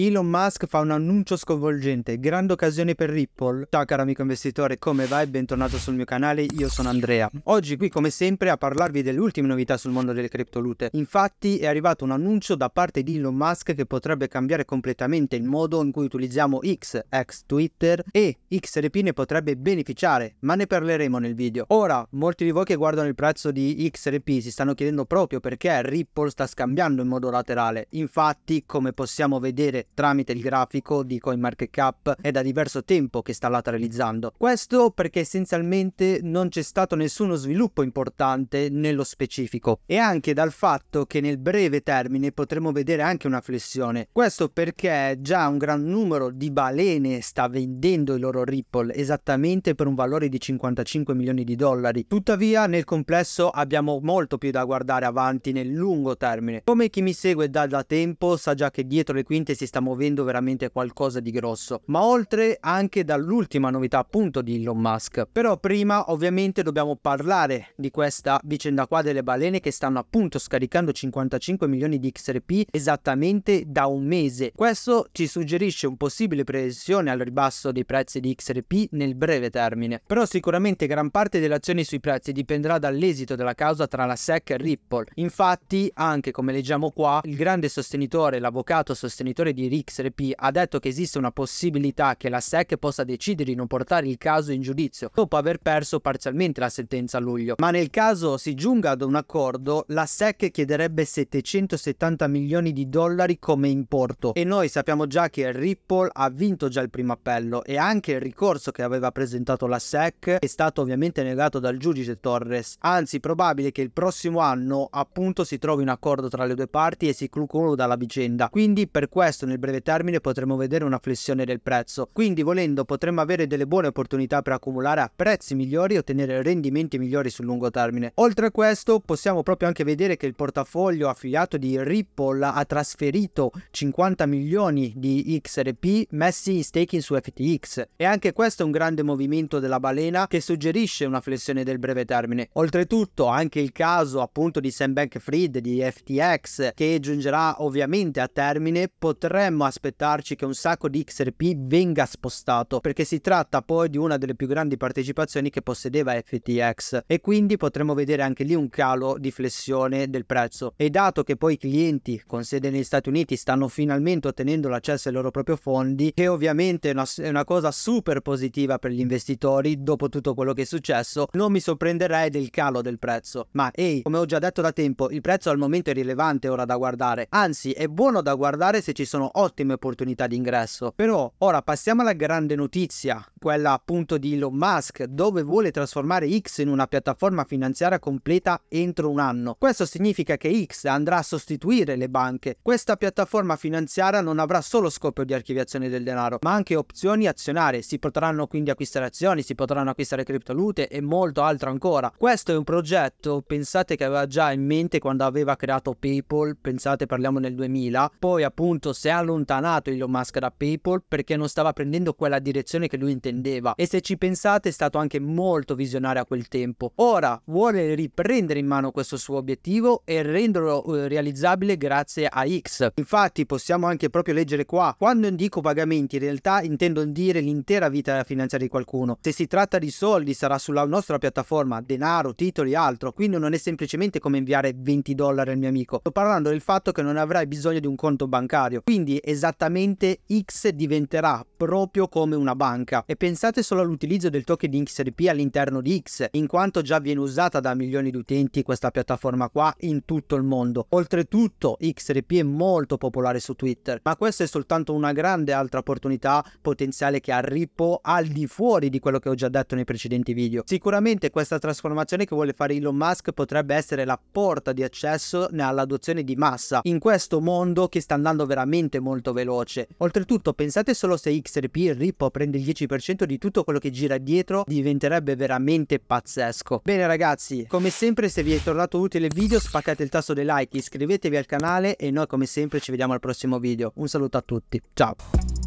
Elon Musk fa un annuncio sconvolgente, grande occasione per Ripple. Ciao caro amico investitore, come vai? Bentornato sul mio canale, io sono Andrea. Oggi qui come sempre a parlarvi delle ultime novità sul mondo delle criptolute. Infatti è arrivato un annuncio da parte di Elon Musk che potrebbe cambiare completamente il modo in cui utilizziamo X, ex Twitter, e XRP ne potrebbe beneficiare, ma ne parleremo nel video. Ora, molti di voi che guardano il prezzo di XRP si stanno chiedendo proprio perché Ripple sta scambiando in modo laterale. Infatti, come possiamo vedere tramite il grafico di CoinMarketCap è da diverso tempo che sta lateralizzando. Questo perché essenzialmente non c'è stato nessuno sviluppo importante nello specifico e anche dal fatto che nel breve termine potremo vedere anche una flessione. Questo perché già un gran numero di balene sta vendendo i loro Ripple esattamente per un valore di 55 milioni di dollari. Tuttavia nel complesso abbiamo molto più da guardare avanti nel lungo termine. Come chi mi segue da, da tempo sa già che dietro le quinte si sta sta muovendo veramente qualcosa di grosso, ma oltre anche dall'ultima novità appunto di Elon Musk. Però prima ovviamente dobbiamo parlare di questa vicenda qua delle balene che stanno appunto scaricando 55 milioni di XRP esattamente da un mese. Questo ci suggerisce un possibile previsione al ribasso dei prezzi di XRP nel breve termine. Però sicuramente gran parte delle azioni sui prezzi dipenderà dall'esito della causa tra la SEC e Ripple. Infatti anche come leggiamo qua il grande sostenitore, l'avvocato sostenitore di di RixRP ha detto che esiste una possibilità che la SEC possa decidere di non portare il caso in giudizio dopo aver perso parzialmente la sentenza a luglio, ma nel caso si giunga ad un accordo la SEC chiederebbe 770 milioni di dollari come importo e noi sappiamo già che Ripple ha vinto già il primo appello e anche il ricorso che aveva presentato la SEC è stato ovviamente negato dal giudice Torres, anzi probabile che il prossimo anno appunto si trovi un accordo tra le due parti e si concluda la vicenda, quindi per questo nel breve termine potremo vedere una flessione del prezzo, quindi volendo potremmo avere delle buone opportunità per accumulare a prezzi migliori e ottenere rendimenti migliori sul lungo termine. Oltre a questo possiamo proprio anche vedere che il portafoglio affiliato di Ripple ha trasferito 50 milioni di XRP messi in staking su FTX e anche questo è un grande movimento della balena che suggerisce una flessione del breve termine. Oltretutto anche il caso appunto di Sam Bank fried di FTX che giungerà ovviamente a termine potrebbe dovremmo aspettarci che un sacco di XRP venga spostato perché si tratta poi di una delle più grandi partecipazioni che possedeva FTX e quindi potremmo vedere anche lì un calo di flessione del prezzo e dato che poi i clienti con sede negli Stati Uniti stanno finalmente ottenendo l'accesso ai loro propri fondi che ovviamente è una, è una cosa super positiva per gli investitori dopo tutto quello che è successo non mi sorprenderei del calo del prezzo ma ehi come ho già detto da tempo il prezzo al momento è rilevante ora da guardare anzi è buono da guardare se ci sono ottime opportunità di ingresso. Però ora passiamo alla grande notizia, quella appunto di Elon Musk, dove vuole trasformare X in una piattaforma finanziaria completa entro un anno. Questo significa che X andrà a sostituire le banche. Questa piattaforma finanziaria non avrà solo scopo di archiviazione del denaro, ma anche opzioni azionarie. Si potranno quindi acquistare azioni, si potranno acquistare criptovalute e molto altro ancora. Questo è un progetto, pensate che aveva già in mente quando aveva creato PayPal, pensate parliamo nel 2000, poi appunto se è allontanato Elon Musk da PayPal perché non stava prendendo quella direzione che lui intendeva e se ci pensate è stato anche molto visionario a quel tempo. Ora vuole riprendere in mano questo suo obiettivo e renderlo eh, realizzabile grazie a X. Infatti possiamo anche proprio leggere qua, quando dico pagamenti in realtà intendo dire l'intera vita finanziaria di qualcuno. Se si tratta di soldi sarà sulla nostra piattaforma, denaro, titoli, altro, quindi non è semplicemente come inviare 20 dollari al mio amico. Sto parlando del fatto che non avrai bisogno di un conto bancario, quindi quindi esattamente X diventerà proprio come una banca. E pensate solo all'utilizzo del token di XRP all'interno di X, in quanto già viene usata da milioni di utenti questa piattaforma qua in tutto il mondo. Oltretutto XRP è molto popolare su Twitter, ma questa è soltanto una grande altra opportunità potenziale che ha Rippo al di fuori di quello che ho già detto nei precedenti video. Sicuramente questa trasformazione che vuole fare Elon Musk potrebbe essere la porta di accesso all'adozione di massa in questo mondo che sta andando veramente veramente molto veloce. Oltretutto, pensate solo se XRP il Rippo prende il 10% di tutto quello che gira dietro, diventerebbe veramente pazzesco. Bene ragazzi, come sempre se vi è tornato utile il video spaccate il tasto dei like, iscrivetevi al canale e noi come sempre ci vediamo al prossimo video. Un saluto a tutti, ciao!